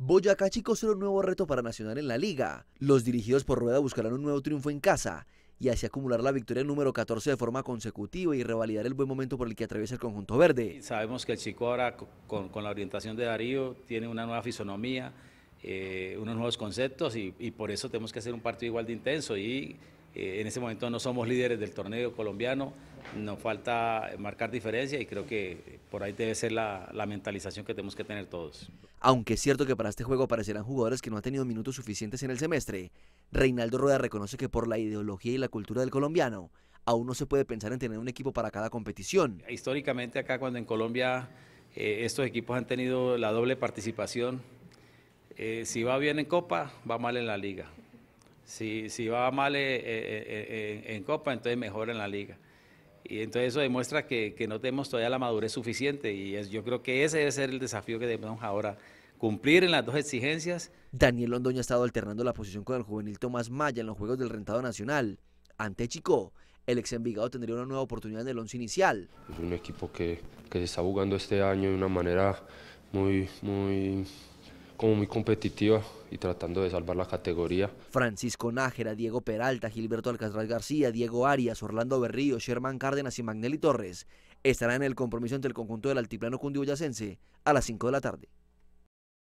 Boyacá Chicos será un nuevo reto para Nacional en la liga. Los dirigidos por Rueda buscarán un nuevo triunfo en casa y así acumular la victoria número 14 de forma consecutiva y revalidar el buen momento por el que atraviesa el conjunto verde. Sabemos que el chico ahora con, la orientación de Darío tiene una nueva fisonomía, eh, unos nuevos conceptos y, y por eso tenemos que hacer un partido igual de intenso y eh, en ese momento no somos líderes del torneo colombiano, nos falta marcar diferencia y creo que por ahí debe ser la, mentalización que tenemos que tener todos. Aunque es cierto que para este juego aparecerán jugadores que no han tenido minutos suficientes en el semestre, Reinaldo Rueda reconoce que por la ideología y la cultura del colombiano, aún no se puede pensar en tener un equipo para cada competición. Históricamente acá cuando en Colombia eh, estos equipos han tenido la doble participación, eh, si va bien en Copa, va mal en la liga. Si, va mal eh, eh, eh, en, Copa, entonces mejor en la liga. Y entonces eso demuestra que, no tenemos todavía la madurez suficiente y es, yo creo que ese debe ser el desafío que debemos ahora cumplir en las dos exigencias. Daniel Londoño ha estado alternando la posición con el juvenil Tomás Maya en los Juegos del Rentado Nacional. Ante Chico, el ex Envigado tendría una nueva oportunidad en el once inicial. Es un equipo que, que se está jugando este año de una manera muy, muy como muy competitiva y tratando de salvar la categoría. Francisco Nájera, Diego Peralta, Gilberto Alcázar García, Diego Arias, Orlando Berrío, Sherman Cárdenas y Magnelli Torres estarán en el compromiso entre el conjunto del altiplano cundiboyacense a las 5 de la tarde.